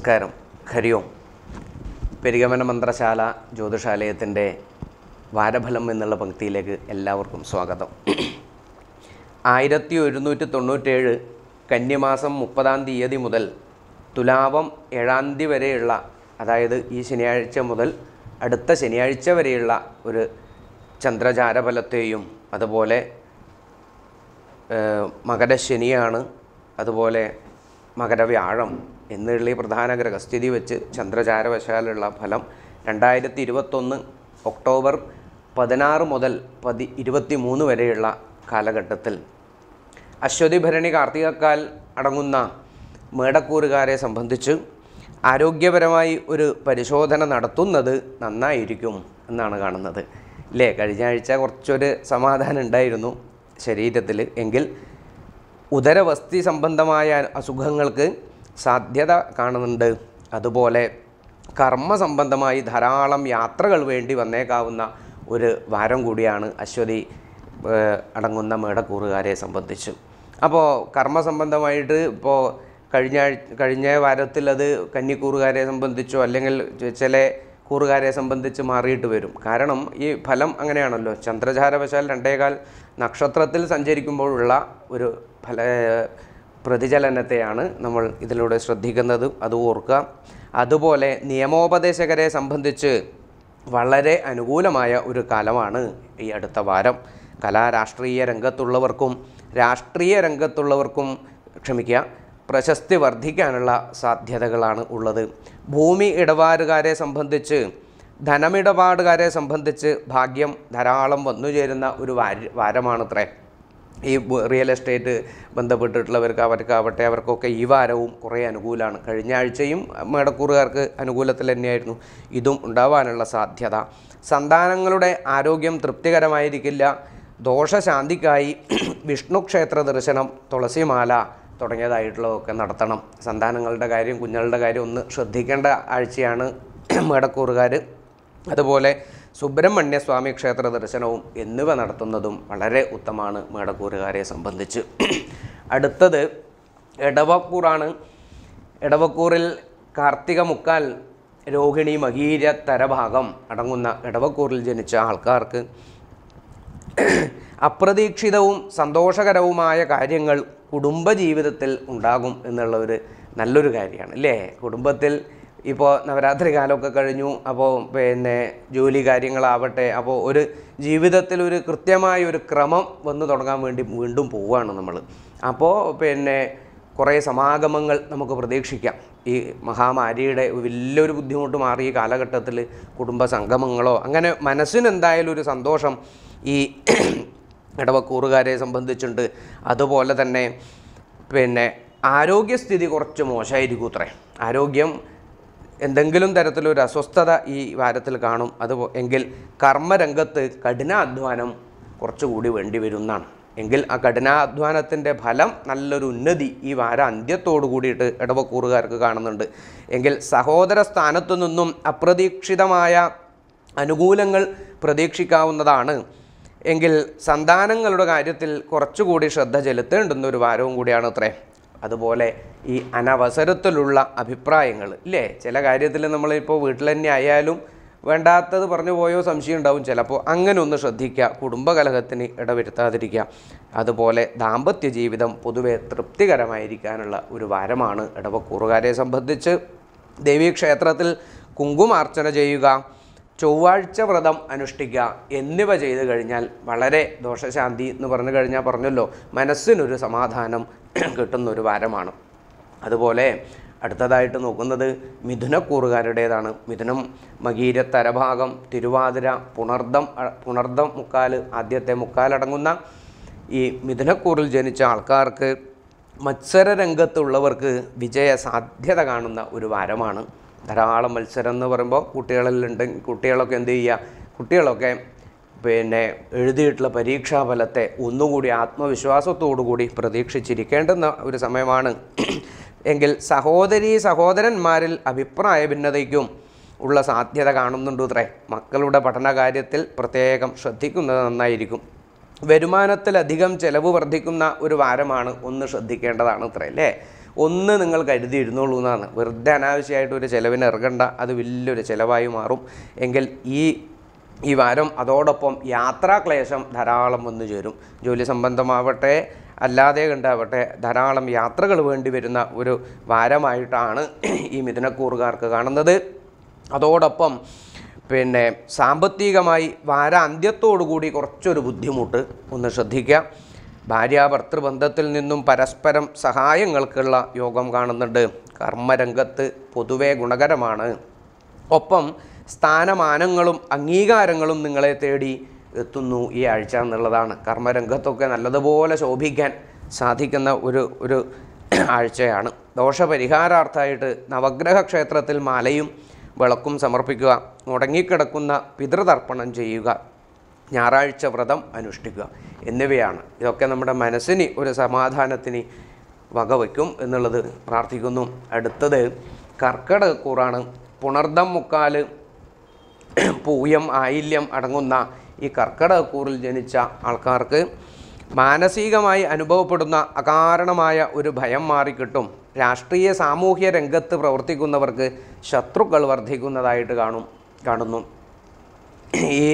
നമസ്കാരം ഹരിയോം പെരുഗമന മന്ത്രശാല ജ്യോതിഷാലയത്തിൻ്റെ വാരഫലം എന്നുള്ള പങ്ക്തിയിലേക്ക് എല്ലാവർക്കും സ്വാഗതം ആയിരത്തി ഒരുന്നൂറ്റി തൊണ്ണൂറ്റേഴ് കന്യമാസം മുപ്പതാം തീയതി മുതൽ തുലാവം ഏഴാം തീയതി വരെയുള്ള അതായത് ഈ ശനിയാഴ്ച മുതൽ അടുത്ത ശനിയാഴ്ച വരെയുള്ള ഒരു ചന്ദ്രചാരഫലത്തെയും അതുപോലെ മകരശനിയാണ് അതുപോലെ മകരവ്യാഴം എന്നുള്ള പ്രധാന ഗ്രഹസ്ഥിതി വെച്ച് ചന്ദ്രചാരവശാലുള്ള ഫലം രണ്ടായിരത്തി ഇരുപത്തൊന്ന് ഒക്ടോബർ പതിനാറ് മുതൽ പതി ഇരുപത്തി മൂന്ന് വരെയുള്ള കാലഘട്ടത്തിൽ അശ്വതി ഭരണി കാർത്തികക്കാൽ അടങ്ങുന്ന മേടക്കൂറുകാരെ സംബന്ധിച്ച് ആരോഗ്യപരമായി ഒരു പരിശോധന നടത്തുന്നത് നന്നായിരിക്കും എന്നാണ് കാണുന്നത് ഇല്ലേ കഴിഞ്ഞ ആഴ്ച കുറച്ചൊരു സമാധാനം ഉണ്ടായിരുന്നു ശരീരത്തിൽ എങ്കിൽ ഉദരവസ്തി സംബന്ധമായ അസുഖങ്ങൾക്ക് സാധ്യത കാണുന്നുണ്ട് അതുപോലെ കർമ്മ സംബന്ധമായി ധാരാളം യാത്രകൾ വേണ്ടി വന്നേക്കാവുന്ന ഒരു വാരം കൂടിയാണ് അശ്വതി അടങ്ങുന്ന മേടക്കൂറുകാരെ സംബന്ധിച്ച് അപ്പോൾ സംബന്ധമായിട്ട് ഇപ്പോൾ കഴിഞ്ഞ കഴിഞ്ഞ വാരത്തിലത് കന്നിക്കൂറുകാരെ സംബന്ധിച്ചോ അല്ലെങ്കിൽ ചില കൂറുകാരെ സംബന്ധിച്ച് മാറിയിട്ട് വരും കാരണം ഈ ഫലം അങ്ങനെയാണല്ലോ ചന്ദ്രചാരവശാൽ രണ്ടേകാൽ നക്ഷത്രത്തിൽ സഞ്ചരിക്കുമ്പോഴുള്ള ഒരു ഫല പ്രതിചലനത്തെയാണ് നമ്മൾ ഇതിലൂടെ ശ്രദ്ധിക്കുന്നത് അത് ഓർക്കുക അതുപോലെ നിയമോപദേശകരെ സംബന്ധിച്ച് വളരെ അനുകൂലമായ ഒരു കാലമാണ് ഈ അടുത്ത വാരം കലാരാഷ്ട്രീയ രംഗത്തുള്ളവർക്കും രാഷ്ട്രീയ രംഗത്തുള്ളവർക്കും ക്ഷമിക്കുക പ്രശസ്തി വർദ്ധിക്കാനുള്ള സാധ്യതകളാണ് ഉള്ളത് ഭൂമി ഇടപാടുകാരെ സംബന്ധിച്ച് ധനമിടപാടുകാരെ സംബന്ധിച്ച് ഭാഗ്യം ധാരാളം വന്നുചേരുന്ന ഒരു വാരമാണത്രേ ഈ റിയൽ എസ്റ്റേറ്റ് ബന്ധപ്പെട്ടിട്ടുള്ളവർക്ക് അവർക്കാവട്ടെ അവർക്കൊക്കെ ഈ വാരവും കുറേ അനുകൂലമാണ് കഴിഞ്ഞ ആഴ്ചയും മേടക്കൂറുകാർക്ക് അനുകൂലത്തിൽ തന്നെയായിരുന്നു ഇതും ഉണ്ടാവാനുള്ള സാധ്യത സന്താനങ്ങളുടെ ആരോഗ്യം തൃപ്തികരമായിരിക്കില്ല ദോഷശാന്തിക്കായി വിഷ്ണു ക്ഷേത്ര ദർശനം തുളസിമാല തുടങ്ങിയതായിട്ടുള്ളതൊക്കെ നടത്തണം സന്താനങ്ങളുടെ കാര്യം കുഞ്ഞുങ്ങളുടെ കാര്യം ഒന്ന് ശ്രദ്ധിക്കേണ്ട ആഴ്ചയാണ് മേടക്കൂറുകാർ അതുപോലെ സുബ്രഹ്മണ്യ സ്വാമി ക്ഷേത്ര ദർശനവും എന്നിവ നടത്തുന്നതും വളരെ ഉത്തമമാണ് മേടക്കൂറുകാരെ സംബന്ധിച്ച് അടുത്തത് ഇടവക്കൂറാണ് ഇടവക്കൂറിൽ കാർത്തിക മുക്കാൽ രോഹിണി മകീര തരഭാഗം അടങ്ങുന്ന ഇടവക്കൂറിൽ ജനിച്ച ആൾക്കാർക്ക് അപ്രതീക്ഷിതവും സന്തോഷകരവുമായ കാര്യങ്ങൾ കുടുംബജീവിതത്തിൽ ഉണ്ടാകും എന്നുള്ള ഒരു നല്ലൊരു കാര്യമാണ് അല്ലേ കുടുംബത്തിൽ ഇപ്പോൾ നവരാത്രി കാലമൊക്കെ കഴിഞ്ഞു അപ്പോൾ പിന്നെ ജോലി കാര്യങ്ങളാവട്ടെ അപ്പോൾ ഒരു ജീവിതത്തിൽ ഒരു കൃത്യമായ ഒരു ക്രമം വന്നു തുടങ്ങാൻ വേണ്ടി വീണ്ടും പോവുകയാണ് നമ്മൾ അപ്പോൾ പിന്നെ കുറേ സമാഗമങ്ങൾ നമുക്ക് പ്രതീക്ഷിക്കാം ഈ മഹാമാരിയുടെ വലിയൊരു ബുദ്ധിമുട്ട് മാറി ഈ കാലഘട്ടത്തിൽ കുടുംബ സംഗമങ്ങളോ അങ്ങനെ മനസ്സിന് എന്തായാലും ഒരു സന്തോഷം ഈ ഇടവക്കൂറുകാരെ സംബന്ധിച്ചുണ്ട് അതുപോലെ തന്നെ പിന്നെ ആരോഗ്യസ്ഥിതി കുറച്ച് മോശമായിരിക്കും അത്രേ ആരോഗ്യം എന്തെങ്കിലും തരത്തിലൊരു അസ്വസ്ഥത ഈ വാരത്തിൽ കാണും അത് എങ്കിൽ കർമ്മരംഗത്ത് കഠിനാധ്വാനം കുറച്ചുകൂടി വേണ്ടി വരുന്നതാണ് എങ്കിൽ ആ കഠിനാധ്വാനത്തിൻ്റെ ഫലം നല്ലൊരു ഉന്നതി ഈ വാര അന്ത്യത്തോടു കൂടിയിട്ട് ഇടവക്കൂറുകാർക്ക് കാണുന്നുണ്ട് എങ്കിൽ സഹോദര സ്ഥാനത്തു നിന്നും അപ്രതീക്ഷിതമായ അനുകൂലങ്ങൾ പ്രതീക്ഷിക്കാവുന്നതാണ് എങ്കിൽ സന്താനങ്ങളുടെ കാര്യത്തിൽ കുറച്ചുകൂടി ശ്രദ്ധ ചെലുത്തേണ്ടുന്ന ഒരു വാരവും കൂടിയാണ് അത്രേ അതുപോലെ ഈ അനവസരത്തിലുള്ള അഭിപ്രായങ്ങൾ ഇല്ലേ ചില കാര്യത്തിൽ നമ്മളിപ്പോൾ വീട്ടിൽ തന്നെ ആയാലും വേണ്ടാത്തത് പറഞ്ഞു പോയോ സംശയം ഉണ്ടാവും ചിലപ്പോൾ അങ്ങനെ ഒന്ന് ശ്രദ്ധിക്കുക കുടുംബകലഹത്തിന് ഇടവരുത്താതിരിക്കുക അതുപോലെ ദാമ്പത്യ ജീവിതം പൊതുവെ തൃപ്തികരമായിരിക്കാനുള്ള ഒരു വാരമാണ് ഇടവക്കൂറുകാരെ സംബന്ധിച്ച് ദേവീക്ഷേത്രത്തിൽ കുങ്കുമാർച്ചന ചെയ്യുക ചൊവ്വാഴ്ച വ്രതം അനുഷ്ഠിക്കുക എന്നിവ ചെയ്തു കഴിഞ്ഞാൽ വളരെ ദോഷശാന്തി എന്ന് പറഞ്ഞു കഴിഞ്ഞാൽ പറഞ്ഞല്ലോ മനസ്സിനൊരു സമാധാനം കിട്ടുന്ന ഒരു വാരമാണ് അതുപോലെ അടുത്തതായിട്ട് നോക്കുന്നത് മിഥുനക്കൂറുകാരുടേതാണ് മിഥുനം മകീര തരഭാഗം തിരുവാതിര പുണർദം പുണർദം മുക്കാൽ ആദ്യത്തെ മുക്കാലടങ്ങുന്ന ഈ മിഥുനക്കൂറിൽ ജനിച്ച ആൾക്കാർക്ക് മത്സര രംഗത്തുള്ളവർക്ക് വിജയ സാധ്യത കാണുന്ന ഒരു വാരമാണ് ധാരാളം മത്സരം എന്ന് പറയുമ്പോൾ കുട്ടികളിലുണ്ട് കുട്ടികളൊക്കെ എന്ത് ചെയ്യുക കുട്ടികളൊക്കെ പിന്നെ എഴുതിയിട്ടുള്ള പരീക്ഷാ ഫലത്തെ ഒന്നുകൂടി ആത്മവിശ്വാസത്തോടു കൂടി പ്രതീക്ഷിച്ചിരിക്കേണ്ടുന്ന ഒരു സമയമാണ് എങ്കിൽ സഹോദരീ സഹോദരന്മാരിൽ അഭിപ്രായ ഭിന്നതയ്ക്കും ഉള്ള സാധ്യത കാണുന്നുണ്ടത്രേ ഇത്രേ മക്കളുടെ പഠനകാര്യത്തിൽ പ്രത്യേകം ശ്രദ്ധിക്കുന്നത് നന്നായിരിക്കും വരുമാനത്തിലധികം ചിലവ് വർദ്ധിക്കുന്ന ഒരു വാരമാണ് ഒന്ന് ശ്രദ്ധിക്കേണ്ടതാണ് ഇത്ര അല്ലേ ഒന്ന് നിങ്ങൾ കരുതിയിരുന്നുള്ളൂ എന്നാണ് വെറുതെ അനാവശ്യമായിട്ട് ഒരു ചിലവിന് ഇറങ്ങണ്ട അത് വലിയൊരു ചിലവായി മാറും എങ്കിൽ ഈ ഈ വാരം അതോടൊപ്പം യാത്രാക്ലേശം ധാരാളം വന്നു ചേരും ജോലി സംബന്ധമാവട്ടെ അല്ലാതെ ഉണ്ടാവട്ടെ ധാരാളം യാത്രകൾ വേണ്ടി വരുന്ന ഒരു വാരമായിട്ടാണ് ഈ മിഥുനക്കൂറുകാർക്ക് കാണുന്നത് അതോടൊപ്പം പിന്നെ സാമ്പത്തികമായി വാരാന്ത്യത്തോടുകൂടി കുറച്ചൊരു ബുദ്ധിമുട്ട് ഒന്ന് ശ്രദ്ധിക്കുക ഭാര്യ ഭർത്തൃബന്ധത്തിൽ നിന്നും പരസ്പരം സഹായങ്ങൾക്കുള്ള യോഗം കാണുന്നുണ്ട് കർമ്മരംഗത്ത് പൊതുവെ ഗുണകരമാണ് ഒപ്പം സ്ഥാനമാനങ്ങളും അംഗീകാരങ്ങളും നിങ്ങളെ തേടി എത്തുന്നു ഈ ആഴ്ച എന്നുള്ളതാണ് കർമ്മരംഗത്തൊക്കെ നല്ലതുപോലെ ശോഭിക്കാൻ സാധിക്കുന്ന ഒരു ഒരു ആഴ്ചയാണ് ദോഷപരിഹാരാർത്ഥമായിട്ട് നവഗ്രഹ ക്ഷേത്രത്തിൽ മാലയും വിളക്കും സമർപ്പിക്കുക മുടങ്ങിക്കിടക്കുന്ന പിതൃതർപ്പണം ചെയ്യുക ഞായറാഴ്ച വ്രതം അനുഷ്ഠിക്കുക എന്നിവയാണ് ഇതൊക്കെ നമ്മുടെ മനസ്സിന് ഒരു സമാധാനത്തിന് വകവയ്ക്കും എന്നുള്ളത് പ്രാർത്ഥിക്കുന്നു അടുത്തത് കർക്കിടകൂറാണ് പുണർദം മുക്കാൽ പൂയം ആയില്യം അടങ്ങുന്ന ഈ കർക്കിടകൂറിൽ ജനിച്ച ആൾക്കാർക്ക് മാനസികമായി അനുഭവപ്പെടുന്ന അകാരണമായ ഒരു ഭയം മാറിക്കിട്ടും രാഷ്ട്രീയ സാമൂഹ്യ രംഗത്ത് പ്രവർത്തിക്കുന്നവർക്ക് ശത്രുക്കൾ വർദ്ധിക്കുന്നതായിട്ട് കാണും കാണുന്നു ഈ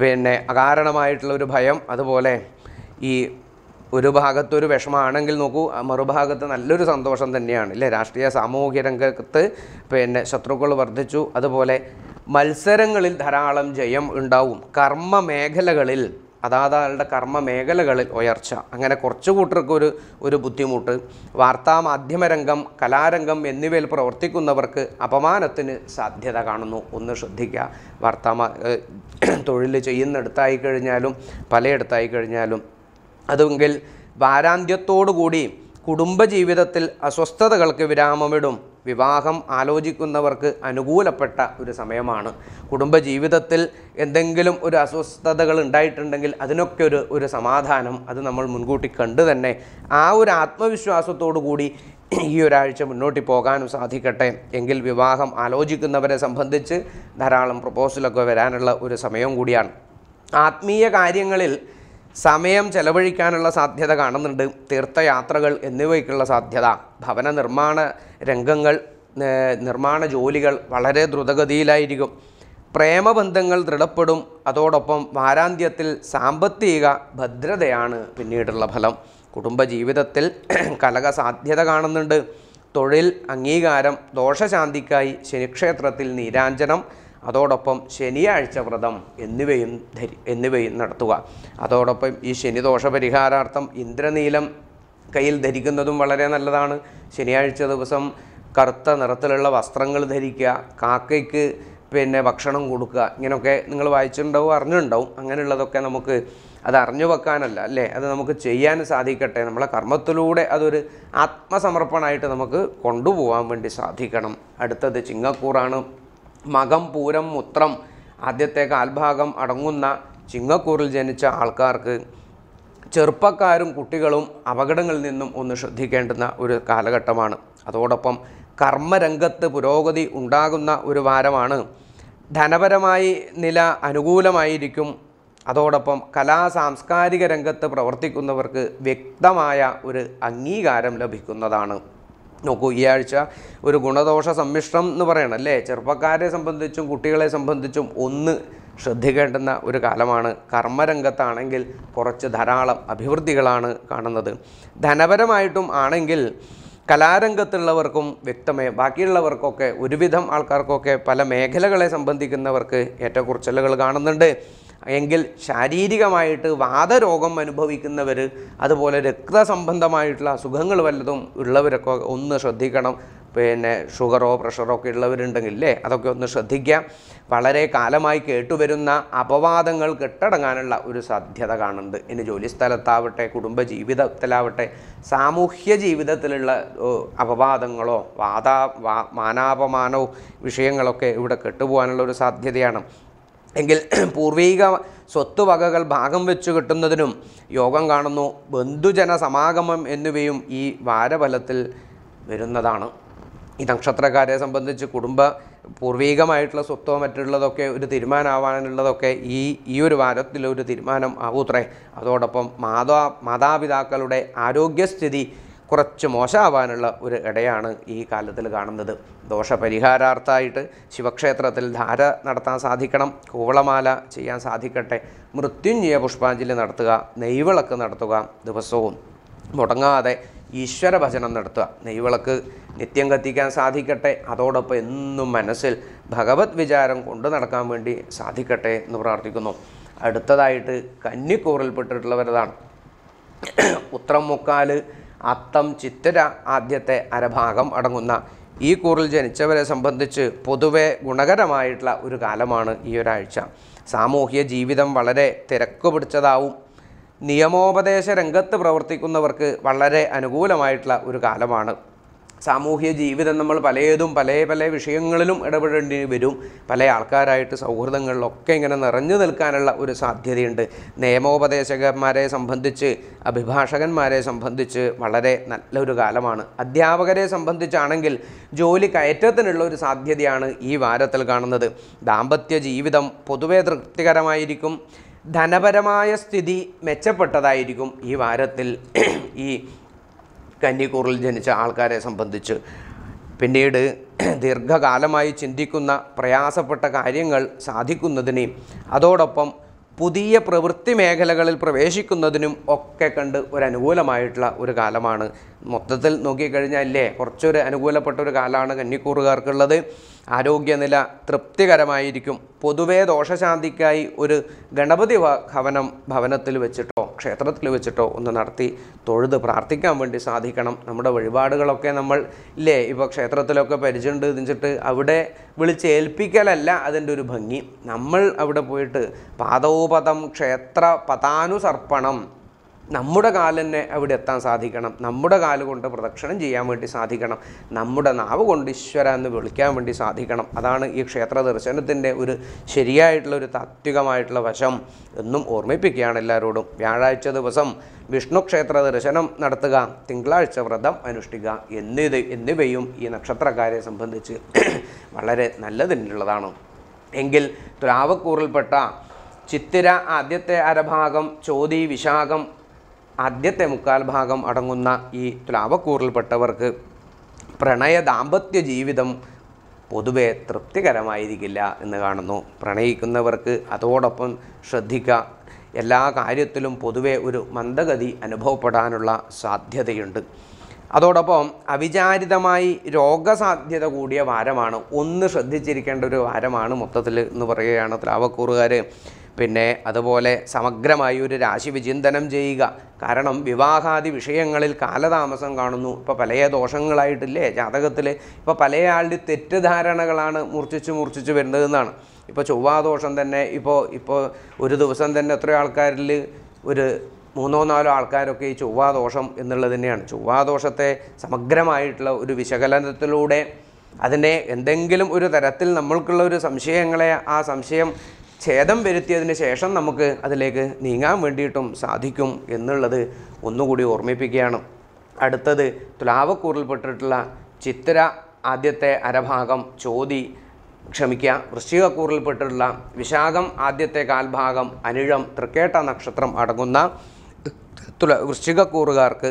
പിന്നെ അകാരണമായിട്ടുള്ള ഒരു ഭയം അതുപോലെ ഈ ഒരു ഭാഗത്തൊരു വിഷമമാണെങ്കിൽ നോക്കൂ മറുഭാഗത്ത് നല്ലൊരു സന്തോഷം തന്നെയാണ് ഇല്ലേ രാഷ്ട്രീയ സാമൂഹ്യ രംഗത്ത് പിന്നെ ശത്രുക്കൾ വർദ്ധിച്ചു അതുപോലെ മത്സരങ്ങളിൽ ധാരാളം ജയം ഉണ്ടാവും കർമ്മ മേഖലകളിൽ അതാതാളുടെ കർമ്മ മേഖലകളിൽ ഉയർച്ച അങ്ങനെ കുറച്ച് കൂട്ടർക്ക് ഒരു ഒരു ബുദ്ധിമുട്ട് മാധ്യമരംഗം കലാരംഗം എന്നിവയിൽ പ്രവർത്തിക്കുന്നവർക്ക് അപമാനത്തിന് സാധ്യത കാണുന്നു ഒന്ന് ശ്രദ്ധിക്കുക വാർത്താ തൊഴിൽ ചെയ്യുന്നിടത്തായി കഴിഞ്ഞാലും പലയിടത്തായി കഴിഞ്ഞാലും അതുമെങ്കിൽ വാരാന്ത്യത്തോടുകൂടി കുടുംബജീവിതത്തിൽ അസ്വസ്ഥതകൾക്ക് വിരാമമിടും വിവാഹം ആലോചിക്കുന്നവർക്ക് അനുകൂലപ്പെട്ട ഒരു സമയമാണ് കുടുംബജീവിതത്തിൽ എന്തെങ്കിലും ഒരു അസ്വസ്ഥതകൾ ഉണ്ടായിട്ടുണ്ടെങ്കിൽ അതിനൊക്കെ ഒരു ഒരു സമാധാനം അത് നമ്മൾ മുൻകൂട്ടി കണ്ടു തന്നെ ആ ഒരു ആത്മവിശ്വാസത്തോടു കൂടി ഈ ഒരാഴ്ച മുന്നോട്ട് പോകാനും സാധിക്കട്ടെ എങ്കിൽ വിവാഹം ആലോചിക്കുന്നവരെ സംബന്ധിച്ച് ധാരാളം പ്രപ്പോസലൊക്കെ വരാനുള്ള ഒരു സമയം കൂടിയാണ് ആത്മീയ കാര്യങ്ങളിൽ സമയം ചെലവഴിക്കാനുള്ള സാധ്യത കാണുന്നുണ്ട് തീർത്ഥയാത്രകൾ എന്നിവയ്ക്കുള്ള സാധ്യത ഭവന നിർമ്മാണ രംഗങ്ങൾ നിർമ്മാണ ജോലികൾ വളരെ ദ്രുതഗതിയിലായിരിക്കും പ്രേമബന്ധങ്ങൾ ദൃഢപ്പെടും അതോടൊപ്പം വാരാന്ത്യത്തിൽ സാമ്പത്തിക ഭദ്രതയാണ് പിന്നീടുള്ള ഫലം കുടുംബജീവിതത്തിൽ കലക സാധ്യത കാണുന്നുണ്ട് തൊഴിൽ അംഗീകാരം ദോഷശാന്തിക്കായി ശനിക്ഷേത്രത്തിൽ നീരാഞ്ജനം അതോടൊപ്പം ശനിയാഴ്ച വ്രതം എന്നിവയും ധരി എന്നിവയും നടത്തുക അതോടൊപ്പം ഈ ശനിദോഷ പരിഹാരാർത്ഥം ഇന്ദ്രനീലം കയ്യിൽ ധരിക്കുന്നതും വളരെ നല്ലതാണ് ശനിയാഴ്ച ദിവസം കറുത്ത നിറത്തിലുള്ള വസ്ത്രങ്ങൾ ധരിക്കുക കാക്കയ്ക്ക് പിന്നെ ഭക്ഷണം കൊടുക്കുക ഇങ്ങനെയൊക്കെ നിങ്ങൾ വായിച്ചിട്ടുണ്ടാവും അറിഞ്ഞിട്ടുണ്ടാവും അങ്ങനെയുള്ളതൊക്കെ നമുക്ക് അത് അറിഞ്ഞു വെക്കാനല്ല അല്ലേ അത് നമുക്ക് ചെയ്യാൻ സാധിക്കട്ടെ നമ്മളെ കർമ്മത്തിലൂടെ അതൊരു ആത്മസമർപ്പണമായിട്ട് നമുക്ക് കൊണ്ടുപോകാൻ വേണ്ടി സാധിക്കണം അടുത്തത് ചിങ്ങക്കൂറാണ് മകം പൂരം മുത്രം ആദ്യത്തെ കാൽഭാഗം അടങ്ങുന്ന ചിങ്ങക്കൂറിൽ ജനിച്ച ആൾക്കാർക്ക് ചെറുപ്പക്കാരും കുട്ടികളും അപകടങ്ങളിൽ നിന്നും ഒന്ന് ശ്രദ്ധിക്കേണ്ടുന്ന ഒരു കാലഘട്ടമാണ് അതോടൊപ്പം കർമ്മരംഗത്ത് പുരോഗതി ഉണ്ടാകുന്ന ഒരു വാരമാണ് ധനപരമായി നില അനുകൂലമായിരിക്കും അതോടൊപ്പം കലാ സാംസ്കാരിക രംഗത്ത് പ്രവർത്തിക്കുന്നവർക്ക് വ്യക്തമായ ഒരു അംഗീകാരം ലഭിക്കുന്നതാണ് നോക്കൂ ഈ ആഴ്ച ഒരു ഗുണദോഷ സമ്മിശ്രം എന്ന് പറയണം അല്ലേ ചെറുപ്പക്കാരെ സംബന്ധിച്ചും കുട്ടികളെ സംബന്ധിച്ചും ഒന്ന് ശ്രദ്ധിക്കേണ്ടുന്ന ഒരു കാലമാണ് കർമ്മരംഗത്താണെങ്കിൽ കുറച്ച് ധാരാളം അഭിവൃദ്ധികളാണ് കാണുന്നത് ധനപരമായിട്ടും ആണെങ്കിൽ കലാരംഗത്തുള്ളവർക്കും വ്യക്തമേ ബാക്കിയുള്ളവർക്കൊക്കെ ഒരുവിധം ആൾക്കാർക്കൊക്കെ പല മേഖലകളെ സംബന്ധിക്കുന്നവർക്ക് ഏറ്റക്കുറച്ചിലുകൾ കാണുന്നുണ്ട് എങ്കിൽ ശാരീരികമായിട്ട് വാദരോഗം അനുഭവിക്കുന്നവർ അതുപോലെ രക്തസംബന്ധമായിട്ടുള്ള അസുഖങ്ങൾ വല്ലതും ഉള്ളവരൊക്കെ ഒന്ന് ശ്രദ്ധിക്കണം പിന്നെ ഷുഗറോ പ്രഷറോ ഒക്കെ ഉള്ളവരുണ്ടെങ്കിൽ അല്ലേ അതൊക്കെ ഒന്ന് ശ്രദ്ധിക്കാം വളരെ കാലമായി കേട്ടുവരുന്ന അപവാദങ്ങൾ കെട്ടടങ്ങാനുള്ള ഒരു സാധ്യത കാണുന്നുണ്ട് ഇനി ജോലിസ്ഥലത്താവട്ടെ കുടുംബ ജീവിതത്തിലാവട്ടെ സാമൂഹ്യ ജീവിതത്തിലുള്ള അപവാദങ്ങളോ വാദാ മാനാപമാനോ വിഷയങ്ങളൊക്കെ ഇവിടെ കെട്ടുപോകാനുള്ള ഒരു സാധ്യതയാണ് എങ്കിൽ പൂർവീക സ്വത്തുവകകൾ ഭാഗം വെച്ച് കിട്ടുന്നതിനും യോഗം കാണുന്നു ബന്ധുജന സമാഗമം എന്നിവയും ഈ വാരഫലത്തിൽ വരുന്നതാണ് ഈ നക്ഷത്രക്കാരെ സംബന്ധിച്ച് കുടുംബ പൂർവീകമായിട്ടുള്ള സ്വത്തോ മറ്റുള്ളതൊക്കെ ഒരു തീരുമാനമാവാനുള്ളതൊക്കെ ഈ ഈ ഒരു വാരത്തിൽ ഒരു തീരുമാനം ആവൂത്രേ അതോടൊപ്പം മാതാ മാതാപിതാക്കളുടെ ആരോഗ്യസ്ഥിതി കുറച്ച് മോശമാവാനുള്ള ഒരു ഇടയാണ് ഈ കാലത്തിൽ കാണുന്നത് ദോഷപരിഹാരാർത്ഥമായിട്ട് ശിവക്ഷേത്രത്തിൽ ധാര നടത്താൻ സാധിക്കണം കൂവളമാല ചെയ്യാൻ സാധിക്കട്ടെ മൃത്യുഞ്ജയ പുഷ്പാഞ്ജലി നടത്തുക നെയ്വിളക്ക് നടത്തുക ദിവസവും മുടങ്ങാതെ ഈശ്വര ഭജനം നടത്തുക നെയ്വിളക്ക് നിത്യം കത്തിക്കാൻ സാധിക്കട്ടെ അതോടൊപ്പം എന്നും മനസ്സിൽ ഭഗവത് വിചാരം കൊണ്ടു നടക്കാൻ വേണ്ടി സാധിക്കട്ടെ എന്ന് പ്രാർത്ഥിക്കുന്നു അടുത്തതായിട്ട് കന്നിക്കൂറിൽപ്പെട്ടിട്ടുള്ളവരതാണ് ഉത്രം മുക്കാൽ അത്തം ചിത്തിര ആദ്യത്തെ അരഭാഗം അടങ്ങുന്ന ഈ കൂറിൽ ജനിച്ചവരെ സംബന്ധിച്ച് പൊതുവെ ഗുണകരമായിട്ടുള്ള ഒരു കാലമാണ് ഈ ഒരാഴ്ച സാമൂഹ്യ ജീവിതം വളരെ തിരക്ക് പിടിച്ചതാവും നിയമോപദേശ രംഗത്ത് പ്രവർത്തിക്കുന്നവർക്ക് വളരെ അനുകൂലമായിട്ടുള്ള ഒരു കാലമാണ് സാമൂഹ്യ ജീവിതം നമ്മൾ പലതും പല പല വിഷയങ്ങളിലും ഇടപെടേണ്ടി വരും പല ആൾക്കാരായിട്ട് സൗഹൃദങ്ങളിലൊക്കെ ഇങ്ങനെ നിറഞ്ഞു നിൽക്കാനുള്ള ഒരു സാധ്യതയുണ്ട് നിയമോപദേശകന്മാരെ സംബന്ധിച്ച് അഭിഭാഷകന്മാരെ സംബന്ധിച്ച് വളരെ നല്ലൊരു കാലമാണ് അധ്യാപകരെ സംബന്ധിച്ചാണെങ്കിൽ ജോലി കയറ്റത്തിനുള്ള ഒരു സാധ്യതയാണ് ഈ വാരത്തിൽ കാണുന്നത് ദാമ്പത്യ ജീവിതം പൊതുവെ തൃപ്തികരമായിരിക്കും ധനപരമായ സ്ഥിതി മെച്ചപ്പെട്ടതായിരിക്കും ഈ വാരത്തിൽ ഈ കന്നിക്കൂറിൽ ജനിച്ച ആൾക്കാരെ സംബന്ധിച്ച് പിന്നീട് ദീർഘകാലമായി ചിന്തിക്കുന്ന പ്രയാസപ്പെട്ട കാര്യങ്ങൾ സാധിക്കുന്നതിനെയും അതോടൊപ്പം പുതിയ പ്രവൃത്തി മേഖലകളിൽ പ്രവേശിക്കുന്നതിനും ഒക്കെ കണ്ട് ഒരു അനുകൂലമായിട്ടുള്ള ഒരു കാലമാണ് മൊത്തത്തിൽ നോക്കിക്കഴിഞ്ഞാൽ ഇല്ലേ കുറച്ചൊരു അനുകൂലപ്പെട്ട ഒരു കാലമാണ് കന്നിക്കൂറുകാർക്കുള്ളത് ആരോഗ്യനില തൃപ്തികരമായിരിക്കും പൊതുവേ ദോഷശാന്തിക്കായി ഒരു ഗണപതി ഭവനം ഭവനത്തിൽ വെച്ചിട്ടോ ക്ഷേത്രത്തിൽ വെച്ചിട്ടോ ഒന്ന് നടത്തി തൊഴുത് പ്രാർത്ഥിക്കാൻ വേണ്ടി സാധിക്കണം നമ്മുടെ വഴിപാടുകളൊക്കെ നമ്മൾ ഇല്ലേ ഇപ്പോൾ ക്ഷേത്രത്തിലൊക്കെ പരിചയമുണ്ട് ഇതിച്ചിട്ട് അവിടെ വിളിച്ച് ഏൽപ്പിക്കലല്ല അതിൻ്റെ ഒരു ഭംഗി നമ്മൾ അവിടെ പോയിട്ട് പാദോപദം ക്ഷേത്ര പതാനുസർപ്പണം നമ്മുടെ കാലന്നെ അവിടെ എത്താൻ സാധിക്കണം നമ്മുടെ കാല് കൊണ്ട് പ്രദക്ഷിണം ചെയ്യാൻ വേണ്ടി സാധിക്കണം നമ്മുടെ നാവ് കൊണ്ട് ഈശ്വര എന്ന് വിളിക്കാൻ വേണ്ടി സാധിക്കണം അതാണ് ഈ ക്ഷേത്ര ദർശനത്തിൻ്റെ ഒരു ശരിയായിട്ടുള്ള ഒരു താത്വികമായിട്ടുള്ള വശം എന്നും ഓർമ്മിപ്പിക്കുകയാണ് എല്ലാവരോടും വ്യാഴാഴ്ച ദിവസം വിഷ്ണു ക്ഷേത്ര ദർശനം നടത്തുക തിങ്കളാഴ്ച വ്രതം അനുഷ്ഠിക്കുക എന്നിത് എന്നിവയും ഈ നക്ഷത്രക്കാരെ സംബന്ധിച്ച് വളരെ നല്ലതിനുള്ളതാണ് എങ്കിൽ തുലാവക്കൂറിൽപ്പെട്ട ചിത്തിര ആദ്യത്തെ അരഭാഗം ചോതി വിശാഖം ആദ്യത്തെ മുക്കാൽ ഭാഗം അടങ്ങുന്ന ഈ തുലാവക്കൂറിൽപ്പെട്ടവർക്ക് പ്രണയ ദാമ്പത്യ ജീവിതം പൊതുവെ തൃപ്തികരമായിരിക്കില്ല എന്ന് കാണുന്നു പ്രണയിക്കുന്നവർക്ക് അതോടൊപ്പം ശ്രദ്ധിക്കുക എല്ലാ കാര്യത്തിലും പൊതുവെ ഒരു മന്ദഗതി അനുഭവപ്പെടാനുള്ള സാധ്യതയുണ്ട് അതോടൊപ്പം അവിചാരിതമായി രോഗസാധ്യത കൂടിയ വാരമാണ് ഒന്ന് ശ്രദ്ധിച്ചിരിക്കേണ്ട ഒരു വാരമാണ് മൊത്തത്തിൽ എന്ന് പറയുകയാണ് ത്രാവക്കൂറുകാർ പിന്നെ അതുപോലെ സമഗ്രമായി ഒരു രാശി വിചിന്തനം ചെയ്യുക കാരണം വിവാഹാദി വിഷയങ്ങളിൽ കാലതാമസം കാണുന്നു ഇപ്പോൾ പല ദോഷങ്ങളായിട്ടില്ലേ ജാതകത്തിൽ ഇപ്പോൾ പല ആളുടെ തെറ്റിദ്ധാരണകളാണ് മുർച്ഛിച്ച് മുർച്ഛിച്ച് വരുന്നതെന്നാണ് ഇപ്പോൾ ചൊവ്വാദോഷം തന്നെ ഇപ്പോൾ ഇപ്പോൾ ഒരു ദിവസം തന്നെ എത്ര ആൾക്കാരിൽ ഒരു മൂന്നോ നാലോ ആൾക്കാരൊക്കെ ഈ ചൊവ്വാദോഷം എന്നുള്ളത് തന്നെയാണ് ചൊവ്വാദോഷത്തെ സമഗ്രമായിട്ടുള്ള ഒരു വിശകലനത്തിലൂടെ അതിനെ എന്തെങ്കിലും ഒരു തരത്തിൽ നമ്മൾക്കുള്ള ഒരു സംശയങ്ങളെ ആ സംശയം ഛേദം വരുത്തിയതിന് ശേഷം നമുക്ക് അതിലേക്ക് നീങ്ങാൻ വേണ്ടിയിട്ടും സാധിക്കും എന്നുള്ളത് ഒന്നുകൂടി ഓർമ്മിപ്പിക്കുകയാണ് അടുത്തത് തുലാവക്കൂറിൽപ്പെട്ടിട്ടുള്ള ചിത്തിര ആദ്യത്തെ അരഭാഗം ചോതി ക്ഷമിക്കുക വൃശ്ചികക്കൂറിൽപ്പെട്ടിട്ടുള്ള വിശാഖം ആദ്യത്തെ കാൽഭാഗം അനിഴം തൃക്കേട്ട നക്ഷത്രം അടങ്ങുന്ന തുല വൃശ്ചികക്കൂറുകാർക്ക്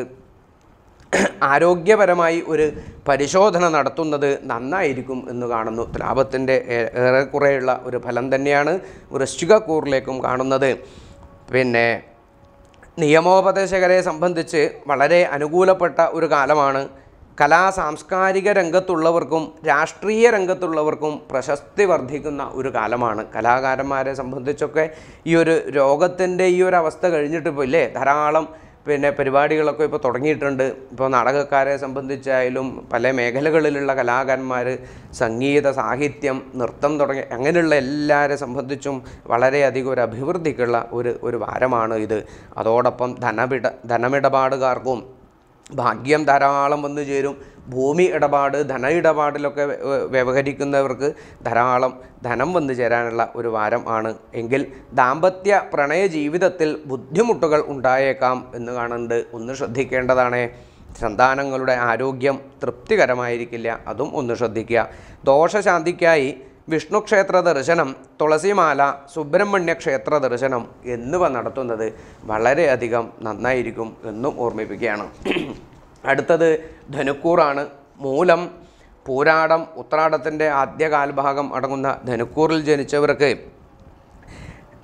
ആരോഗ്യപരമായി ഒരു പരിശോധന നടത്തുന്നത് നന്നായിരിക്കും എന്ന് കാണുന്നു ലാഭത്തിൻ്റെ ഏറെക്കുറെയുള്ള ഒരു ഫലം തന്നെയാണ് വൃശ്ചികക്കൂറിലേക്കും കാണുന്നത് പിന്നെ നിയമോപദേശകരെ സംബന്ധിച്ച് വളരെ അനുകൂലപ്പെട്ട ഒരു കാലമാണ് കലാ സാംസ്കാരിക രംഗത്തുള്ളവർക്കും രാഷ്ട്രീയ രംഗത്തുള്ളവർക്കും പ്രശസ്തി വർദ്ധിക്കുന്ന ഒരു കാലമാണ് കലാകാരന്മാരെ സംബന്ധിച്ചൊക്കെ ഈ ഒരു രോഗത്തിൻ്റെ ഈ ഒരു അവസ്ഥ കഴിഞ്ഞിട്ട് ഇല്ലേ ധാരാളം പിന്നെ പരിപാടികളൊക്കെ ഇപ്പോൾ തുടങ്ങിയിട്ടുണ്ട് ഇപ്പോൾ നാടകക്കാരെ സംബന്ധിച്ചായാലും പല മേഖലകളിലുള്ള കലാകാരന്മാർ സംഗീത സാഹിത്യം നൃത്തം തുടങ്ങിയ അങ്ങനെയുള്ള എല്ലാവരെ സംബന്ധിച്ചും വളരെയധികം ഒരു അഭിവൃദ്ധിക്കുള്ള ഒരു ഒരു വാരമാണ് ഇത് അതോടൊപ്പം ധനമിട ധനമിടപാടുകാർക്കും ഭാഗ്യം ധാരാളം വന്നു ചേരും ഭൂമി ഇടപാട് ധന ഇടപാടിലൊക്കെ വ്യവഹരിക്കുന്നവർക്ക് ധാരാളം ധനം വന്നു ചേരാനുള്ള ഒരു വാരം ആണ് എങ്കിൽ ദാമ്പത്യ പ്രണയ ജീവിതത്തിൽ ബുദ്ധിമുട്ടുകൾ ഉണ്ടായേക്കാം എന്ന് കാണുന്നുണ്ട് ഒന്ന് ശ്രദ്ധിക്കേണ്ടതാണ് സന്താനങ്ങളുടെ ആരോഗ്യം തൃപ്തികരമായിരിക്കില്ല അതും ഒന്ന് ശ്രദ്ധിക്കുക ദോഷശാന്തിക്കായി വിഷ്ണുക്ഷേത്ര ദർശനം തുളസിമാല സുബ്രഹ്മണ്യ ക്ഷേത്ര ദർശനം എന്നിവ നടത്തുന്നത് വളരെയധികം നന്നായിരിക്കും എന്നും ഓർമ്മിപ്പിക്കുകയാണ് അടുത്തത് ധനുക്കൂറാണ് മൂലം പൂരാടം ഉത്രാടത്തിൻ്റെ ആദ്യകാൽഭാഗം അടങ്ങുന്ന ധനുക്കൂറിൽ ജനിച്ചവർക്ക്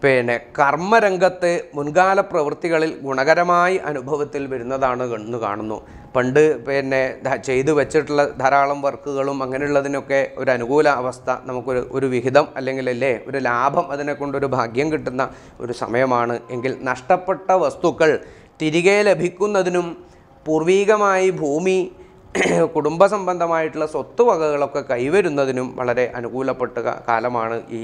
പിന്നെ കർമ്മരംഗത്ത് മുൻകാല പ്രവൃത്തികളിൽ ഗുണകരമായി അനുഭവത്തിൽ വരുന്നതാണ് എന്ന് കാണുന്നു പണ്ട് പിന്നെ ചെയ്തു വെച്ചിട്ടുള്ള ധാരാളം വർക്കുകളും അങ്ങനെയുള്ളതിനൊക്കെ ഒരു അനുകൂല അവസ്ഥ നമുക്കൊരു ഒരു വിഹിതം അല്ലെങ്കിൽ അല്ലേ ഒരു ലാഭം അതിനെ ഭാഗ്യം കിട്ടുന്ന ഒരു സമയമാണ് എങ്കിൽ നഷ്ടപ്പെട്ട വസ്തുക്കൾ തിരികെ ലഭിക്കുന്നതിനും പൂർവീകമായി ഭൂമി കുടുംബ സംബന്ധമായിട്ടുള്ള സ്വത്ത് വകകളൊക്കെ കൈവരുന്നതിനും വളരെ അനുകൂലപ്പെട്ട കാലമാണ് ഈ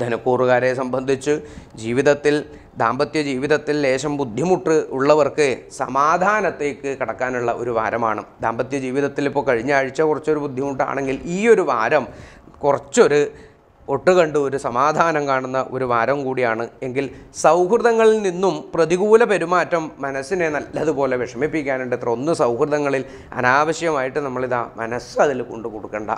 ധനക്കൂറുകാരെ സംബന്ധിച്ച് ജീവിതത്തിൽ ദാമ്പത്യ ജീവിതത്തിൽ ലേശം ബുദ്ധിമുട്ട് ഉള്ളവർക്ക് സമാധാനത്തേക്ക് കടക്കാനുള്ള ഒരു വാരമാണ് ദാമ്പത്യ ജീവിതത്തിൽ ഇപ്പോൾ കഴിഞ്ഞ ആഴ്ച കുറച്ചൊരു ബുദ്ധിമുട്ടാണെങ്കിൽ ഈ ഒരു വാരം കുറച്ചൊരു ഒട്ടുകണ്ട് ഒരു സമാധാനം കാണുന്ന ഒരു വാരം കൂടിയാണ് എങ്കിൽ സൗഹൃദങ്ങളിൽ നിന്നും പ്രതികൂല പെരുമാറ്റം മനസ്സിനെ നല്ലതുപോലെ വിഷമിപ്പിക്കാനുണ്ട് ഇത്ര ഒന്ന് സൗഹൃദങ്ങളിൽ അനാവശ്യമായിട്ട് നമ്മളിതാ മനസ്സ് കൊണ്ടു കൊടുക്കണ്ട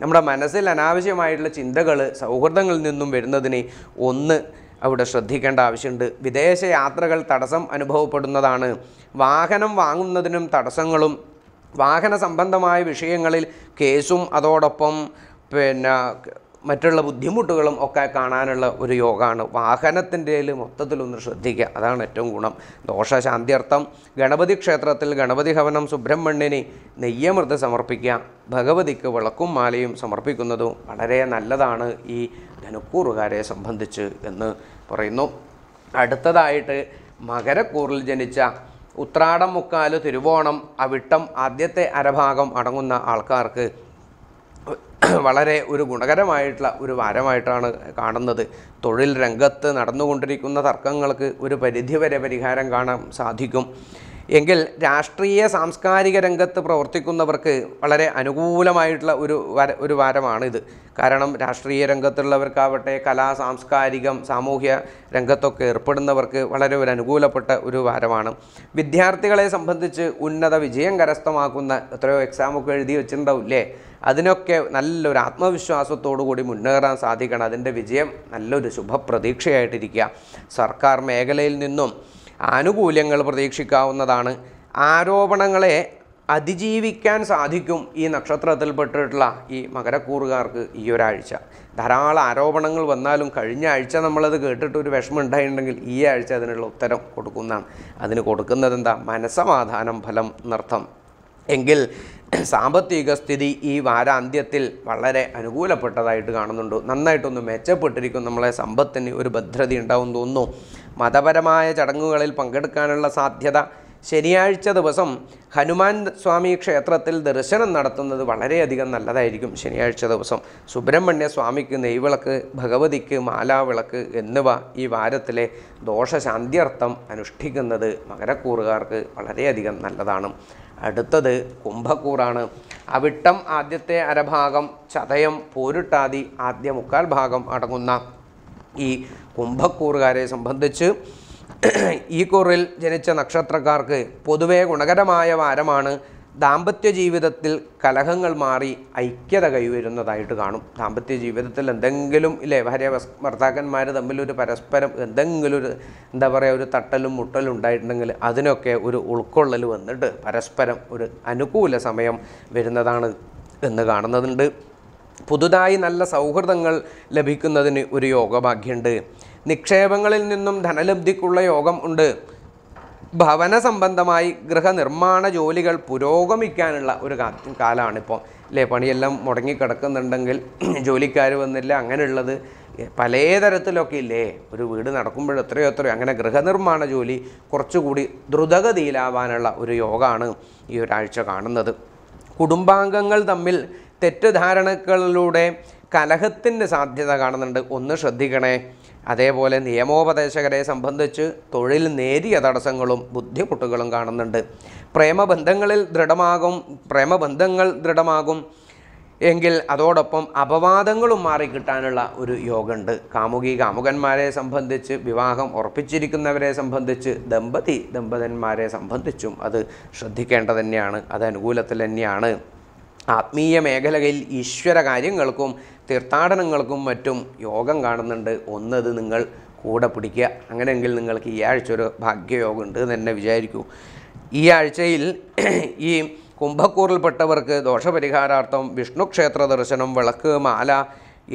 നമ്മുടെ മനസ്സിൽ അനാവശ്യമായിട്ടുള്ള ചിന്തകൾ സൗഹൃദങ്ങളിൽ നിന്നും വരുന്നതിനെ ഒന്ന് അവിടെ ശ്രദ്ധിക്കേണ്ട ആവശ്യമുണ്ട് വിദേശ യാത്രകൾ തടസ്സം അനുഭവപ്പെടുന്നതാണ് വാഹനം വാങ്ങുന്നതിനും തടസ്സങ്ങളും വാഹന സംബന്ധമായ വിഷയങ്ങളിൽ കേസും അതോടൊപ്പം പിന്നെ മറ്റുള്ള ബുദ്ധിമുട്ടുകളും ഒക്കെ കാണാനുള്ള ഒരു യോഗമാണ് വാഹനത്തിൻ്റെ മൊത്തത്തിലൊന്ന് ശ്രദ്ധിക്കുക അതാണ് ഏറ്റവും ഗുണം ദോഷശാന്തിയർത്ഥം ഗണപതി ക്ഷേത്രത്തിൽ ഗണപതി ഹവനം സുബ്രഹ്മണ്യന് നെയ്യമൃത് സമർപ്പിക്കുക ഭഗവതിക്ക് വിളക്കും മാലയും സമർപ്പിക്കുന്നതും വളരെ നല്ലതാണ് ഈ ധനുക്കൂറുകാരെ സംബന്ധിച്ച് എന്ന് പറയുന്നു അടുത്തതായിട്ട് മകരക്കൂറിൽ ജനിച്ച ഉത്രാടം മുക്കാല് തിരുവോണം അവിട്ടം ആദ്യത്തെ അരഭാഗം അടങ്ങുന്ന ആൾക്കാർക്ക് വളരെ ഒരു ഗുണകരമായിട്ടുള്ള ഒരു വാരമായിട്ടാണ് കാണുന്നത് തൊഴിൽ രംഗത്ത് നടന്നുകൊണ്ടിരിക്കുന്ന തർക്കങ്ങൾക്ക് ഒരു പരിധിവരെ പരിഹാരം കാണാൻ സാധിക്കും എങ്കിൽ രാഷ്ട്രീയ സാംസ്കാരിക രംഗത്ത് പ്രവർത്തിക്കുന്നവർക്ക് വളരെ അനുകൂലമായിട്ടുള്ള ഒരു വര ഒരു വാരമാണിത് കാരണം രാഷ്ട്രീയ രംഗത്തുള്ളവർക്കാവട്ടെ കലാ സാംസ്കാരികം സാമൂഹ്യ രംഗത്തൊക്കെ ഏർപ്പെടുന്നവർക്ക് വളരെ ഒരു അനുകൂലപ്പെട്ട ഒരു വാരമാണ് വിദ്യാർത്ഥികളെ സംബന്ധിച്ച് ഉന്നത വിജയം കരസ്ഥമാക്കുന്ന എത്രയോ എക്സാമൊക്കെ എഴുതി വെച്ചിട്ടുണ്ടാവില്ലേ അതിനൊക്കെ നല്ലൊരു ആത്മവിശ്വാസത്തോടു കൂടി മുന്നേറാൻ സാധിക്കണം അതിൻ്റെ വിജയം നല്ലൊരു ശുഭപ്രതീക്ഷയായിട്ടിരിക്കുക സർക്കാർ മേഖലയിൽ നിന്നും ആനുകൂല്യങ്ങൾ പ്രതീക്ഷിക്കാവുന്നതാണ് ആരോപണങ്ങളെ അതിജീവിക്കാൻ സാധിക്കും ഈ നക്ഷത്രത്തിൽപ്പെട്ടിട്ടുള്ള ഈ മകരക്കൂറുകാർക്ക് ഈ ഒരാഴ്ച ധാരാളം ആരോപണങ്ങൾ വന്നാലും കഴിഞ്ഞ ആഴ്ച നമ്മളത് കേട്ടിട്ട് ഒരു വിഷമം ഉണ്ടായിട്ടുണ്ടെങ്കിൽ ഈ ആഴ്ച അതിനുള്ള ഉത്തരം കൊടുക്കുന്നതാണ് അതിന് കൊടുക്കുന്നത് എന്താ മനസമാധാനം ഫലം എന്നർത്ഥം എങ്കിൽ സാമ്പത്തിക സ്ഥിതി ഈ വാരാന്ത്യത്തിൽ വളരെ അനുകൂലപ്പെട്ടതായിട്ട് കാണുന്നുണ്ട് നന്നായിട്ടൊന്ന് മെച്ചപ്പെട്ടിരിക്കും നമ്മളെ സമ്പത്തിന് ഒരു ഭദ്രത ഉണ്ടാവും തോന്നുന്നു മതപരമായ ചടങ്ങുകളിൽ പങ്കെടുക്കാനുള്ള സാധ്യത ശനിയാഴ്ച ദിവസം ഹനുമാൻ സ്വാമി ക്ഷേത്രത്തിൽ ദർശനം നടത്തുന്നത് വളരെയധികം നല്ലതായിരിക്കും ശനിയാഴ്ച ദിവസം സുബ്രഹ്മണ്യ സ്വാമിക്ക് നെയ്വിളക്ക് ഭഗവതിക്ക് മാലാവിളക്ക് എന്നിവ ഈ വാരത്തിലെ ദോഷശാന്ത്യർത്ഥം അനുഷ്ഠിക്കുന്നത് മകരക്കൂറുകാർക്ക് വളരെയധികം നല്ലതാണ് അടുത്തത് കുംഭക്കൂറാണ് അവിട്ടം ആദ്യത്തെ അരഭാഗം ചതയം പോരുട്ടാതി ആദ്യ മുക്കാൽ ഭാഗം അടങ്ങുന്ന ഈ കുംഭക്കൂറുകാരെ സംബന്ധിച്ച് ഈ കൂറിൽ ജനിച്ച നക്ഷത്രക്കാർക്ക് പൊതുവേ ഗുണകരമായ വാരമാണ് ദാമ്പത്യ ജീവിതത്തിൽ കലഹങ്ങൾ മാറി ഐക്യത കൈവരുന്നതായിട്ട് കാണും ദാമ്പത്യ ജീവിതത്തിൽ എന്തെങ്കിലും ഇല്ലേ ഭാര്യ ഭർത്താക്കന്മാർ തമ്മിലൊരു പരസ്പരം എന്തെങ്കിലും ഒരു എന്താ പറയുക ഒരു തട്ടലും മുട്ടലും ഉണ്ടായിട്ടുണ്ടെങ്കിൽ അതിനൊക്കെ ഒരു ഉൾക്കൊള്ളൽ വന്നിട്ട് പരസ്പരം ഒരു അനുകൂല സമയം വരുന്നതാണ് എന്ന് കാണുന്നതുണ്ട് പുതുതായി നല്ല സൗഹൃദങ്ങൾ ലഭിക്കുന്നതിന് ഒരു യോഗഭാഗ്യമുണ്ട് നിക്ഷേപങ്ങളിൽ നിന്നും ധനലബ്ധിക്കുള്ള യോഗം ഉണ്ട് ഭവന സംബന്ധമായി ഗൃഹനിർമ്മാണ ജോലികൾ പുരോഗമിക്കാനുള്ള ഒരു കാലമാണിപ്പോൾ അല്ലേ പണിയെല്ലാം മുടങ്ങിക്കിടക്കുന്നുണ്ടെങ്കിൽ ജോലിക്കാർ വന്നില്ല അങ്ങനെയുള്ളത് പല തരത്തിലൊക്കെ ഇല്ലേ ഒരു വീട് നടക്കുമ്പോൾ എത്രയോ എത്രയോ അങ്ങനെ ഗൃഹനിർമ്മാണ ജോലി കുറച്ചുകൂടി ദ്രുതഗതിയിലാവാനുള്ള ഒരു യോഗമാണ് ഈ ഒരാഴ്ച കാണുന്നത് കുടുംബാംഗങ്ങൾ തമ്മിൽ തെറ്റിദ്ധാരണകളിലൂടെ കലഹത്തിൻ്റെ സാധ്യത കാണുന്നുണ്ട് ഒന്ന് ശ്രദ്ധിക്കണേ അതേപോലെ നിയമോപദേശകരെ സംബന്ധിച്ച് തൊഴിൽ നേരിയ തടസ്സങ്ങളും ബുദ്ധിമുട്ടുകളും കാണുന്നുണ്ട് പ്രേമബന്ധങ്ങളിൽ ദൃഢമാകും പ്രേമബന്ധങ്ങൾ ദൃഢമാകും എങ്കിൽ അതോടൊപ്പം അപവാദങ്ങളും മാറിക്കിട്ടാനുള്ള ഒരു യോഗമുണ്ട് കാമുകി കാമുകന്മാരെ സംബന്ധിച്ച് വിവാഹം ഉറപ്പിച്ചിരിക്കുന്നവരെ സംബന്ധിച്ച് ദമ്പതി ദമ്പതന്മാരെ സംബന്ധിച്ചും അത് ശ്രദ്ധിക്കേണ്ടത് തന്നെയാണ് അത് അനുകൂലത്തിൽ തന്നെയാണ് ആത്മീയ മേഖലയിൽ ഈശ്വര കാര്യങ്ങൾക്കും തീർത്ഥാടനങ്ങൾക്കും മറ്റും യോഗം കാണുന്നുണ്ട് ഒന്നത് നിങ്ങൾ കൂടെ പിടിക്കുക അങ്ങനെയെങ്കിൽ നിങ്ങൾക്ക് ഈ ആഴ്ച ഒരു ഭാഗ്യയോഗം ഉണ്ട് എന്ന് തന്നെ വിചാരിക്കൂ ഈ ആഴ്ചയിൽ ഈ കുംഭക്കൂറിൽപ്പെട്ടവർക്ക് ദോഷപരിഹാരാർത്ഥം വിഷ്ണു ക്ഷേത്ര ദർശനം വിളക്ക് മാല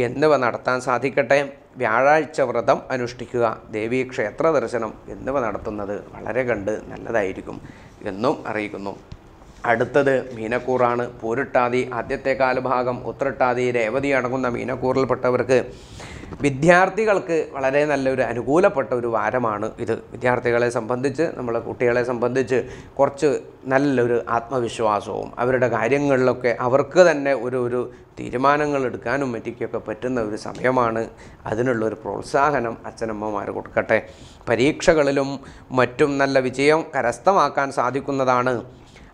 എന്നിവ നടത്താൻ സാധിക്കട്ടെ വ്യാഴാഴ്ച വ്രതം അനുഷ്ഠിക്കുക ദേവീ ക്ഷേത്ര ദർശനം എന്നിവ നടത്തുന്നത് വളരെ കണ്ട് നല്ലതായിരിക്കും എന്നും അറിയിക്കുന്നു അടുത്തത് മീനക്കൂറാണ് പൂരിട്ടാതി ആദ്യത്തെ കാലഭാഗം ഉത്രട്ടാതി രേവതി അടങ്ങുന്ന മീനക്കൂറിൽപ്പെട്ടവർക്ക് വിദ്യാർത്ഥികൾക്ക് വളരെ നല്ലൊരു അനുകൂലപ്പെട്ട ഒരു വാരമാണ് ഇത് വിദ്യാർത്ഥികളെ സംബന്ധിച്ച് നമ്മൾ കുട്ടികളെ സംബന്ധിച്ച് കുറച്ച് നല്ലൊരു ആത്മവിശ്വാസവും അവരുടെ കാര്യങ്ങളിലൊക്കെ അവർക്ക് തന്നെ ഒരു ഒരു തീരുമാനങ്ങൾ എടുക്കാനും മറ്റൊക്കെ പറ്റുന്ന ഒരു സമയമാണ് അതിനുള്ളൊരു പ്രോത്സാഹനം അച്ഛനമ്മമാർ കൊടുക്കട്ടെ പരീക്ഷകളിലും മറ്റും നല്ല വിജയം കരസ്ഥമാക്കാൻ സാധിക്കുന്നതാണ്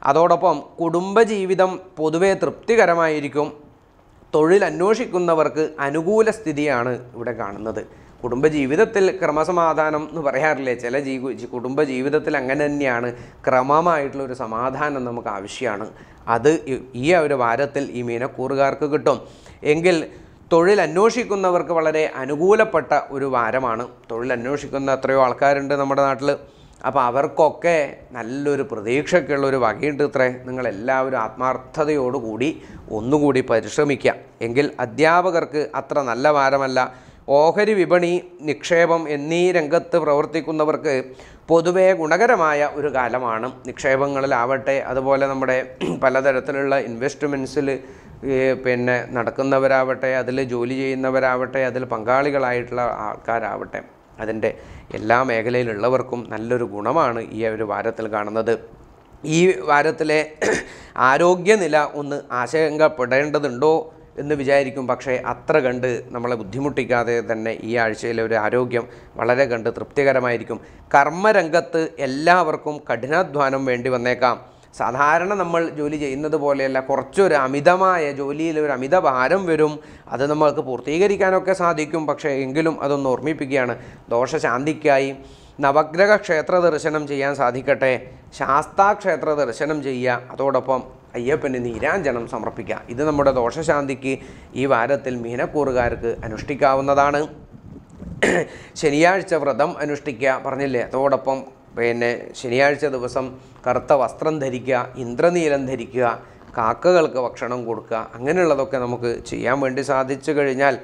അതോടൊപ്പം കുടുംബജീവിതം പൊതുവെ തൃപ്തികരമായിരിക്കും തൊഴിൽ അന്വേഷിക്കുന്നവർക്ക് അനുകൂല സ്ഥിതിയാണ് ഇവിടെ കാണുന്നത് കുടുംബജീവിതത്തിൽ ക്രമസമാധാനം എന്ന് പറയാറില്ലേ ചില ജീ കുടുംബജീവിതത്തിൽ അങ്ങനെ തന്നെയാണ് ക്രമമായിട്ടുള്ള ഒരു സമാധാനം നമുക്ക് ആവശ്യമാണ് അത് ഈ ഒരു വാരത്തിൽ ഈ മീനക്കൂറുകാർക്ക് കിട്ടും എങ്കിൽ തൊഴിൽ അന്വേഷിക്കുന്നവർക്ക് വളരെ അനുകൂലപ്പെട്ട ഒരു വാരമാണ് തൊഴിൽ അന്വേഷിക്കുന്ന എത്രയോ ആൾക്കാരുണ്ട് നമ്മുടെ നാട്ടിൽ അപ്പോൾ അവർക്കൊക്കെ നല്ലൊരു പ്രതീക്ഷയ്ക്കുള്ള ഒരു വകയുണ്ട് ഇത്രേ നിങ്ങളെല്ലാവരും ആത്മാർത്ഥതയോടുകൂടി ഒന്നുകൂടി പരിശ്രമിക്കുക എങ്കിൽ അധ്യാപകർക്ക് അത്ര നല്ല ഭാരമല്ല ഓഹരി വിപണി നിക്ഷേപം എന്നീ രംഗത്ത് പ്രവർത്തിക്കുന്നവർക്ക് പൊതുവേ ഗുണകരമായ ഒരു കാലമാണ് നിക്ഷേപങ്ങളിലാവട്ടെ അതുപോലെ നമ്മുടെ പലതരത്തിലുള്ള ഇൻവെസ്റ്റ്മെൻസിൽ പിന്നെ നടക്കുന്നവരാവട്ടെ അതിൽ ജോലി ചെയ്യുന്നവരാവട്ടെ അതിൽ പങ്കാളികളായിട്ടുള്ള ആൾക്കാരാവട്ടെ അതിൻ്റെ എല്ലാ മേഖലയിലുള്ളവർക്കും നല്ലൊരു ഗുണമാണ് ഈ ഒരു വാരത്തിൽ കാണുന്നത് ഈ വാരത്തിലെ ആരോഗ്യനില ഒന്ന് ആശങ്കപ്പെടേണ്ടതുണ്ടോ എന്ന് വിചാരിക്കും പക്ഷേ അത്ര കണ്ട് നമ്മളെ ബുദ്ധിമുട്ടിക്കാതെ തന്നെ ഈ ആഴ്ചയിലെ ഒരു ആരോഗ്യം വളരെ കണ്ട് തൃപ്തികരമായിരിക്കും കർമ്മരംഗത്ത് എല്ലാവർക്കും കഠിനാധ്വാനം വേണ്ടി വന്നേക്കാം സാധാരണ നമ്മൾ ജോലി ചെയ്യുന്നത് പോലെയല്ല കുറച്ചൊരു അമിതമായ ജോലിയിൽ ഒരു അമിത ഭാരം വരും അത് നമ്മൾക്ക് പൂർത്തീകരിക്കാനൊക്കെ സാധിക്കും പക്ഷേ എങ്കിലും അതൊന്ന് ഓർമ്മിപ്പിക്കുകയാണ് ദോഷശാന്തിക്കായി നവഗ്രഹ ക്ഷേത്ര ദർശനം ചെയ്യാൻ സാധിക്കട്ടെ ശാസ്താ ക്ഷേത്ര ദർശനം ചെയ്യുക അതോടൊപ്പം അയ്യപ്പന് നീരാഞ്ജനം സമർപ്പിക്കുക ഇത് നമ്മുടെ ദോഷശാന്തിക്ക് ഈ വാരത്തിൽ മീനക്കൂറുകാർക്ക് അനുഷ്ഠിക്കാവുന്നതാണ് ശനിയാഴ്ച വ്രതം അനുഷ്ഠിക്കുക പറഞ്ഞില്ലേ അതോടൊപ്പം പിന്നെ ശനിയാഴ്ച ദിവസം കറുത്ത വസ്ത്രം ധരിക്കുക ഇന്ദ്രനീലം ധരിക്കുക കാക്കകൾക്ക് ഭക്ഷണം കൊടുക്കുക അങ്ങനെയുള്ളതൊക്കെ നമുക്ക് ചെയ്യാൻ വേണ്ടി സാധിച്ചു കഴിഞ്ഞാൽ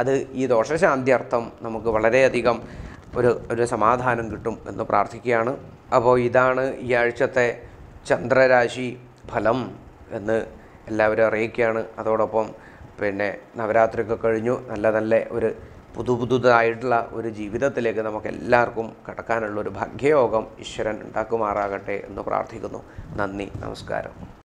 അത് ഈ ദോഷശാന്തിയർത്ഥം നമുക്ക് വളരെയധികം ഒരു ഒരു സമാധാനം കിട്ടും എന്ന് പ്രാർത്ഥിക്കുകയാണ് അപ്പോൾ ഇതാണ് ഈ ആഴ്ചത്തെ ചന്ദ്രരാശി ഫലം എന്ന് എല്ലാവരും അറിയിക്കുകയാണ് അതോടൊപ്പം പിന്നെ നവരാത്രിയൊക്കെ കഴിഞ്ഞു നല്ല നല്ല ഒരു പുതു പുതുതായിട്ടുള്ള ഒരു ജീവിതത്തിലേക്ക് നമുക്ക് എല്ലാവർക്കും കടക്കാനുള്ള ഒരു ഭാഗ്യയോഗം ഈശ്വരൻ ഉണ്ടാക്കുമാറാകട്ടെ എന്ന് പ്രാർത്ഥിക്കുന്നു നന്ദി നമസ്കാരം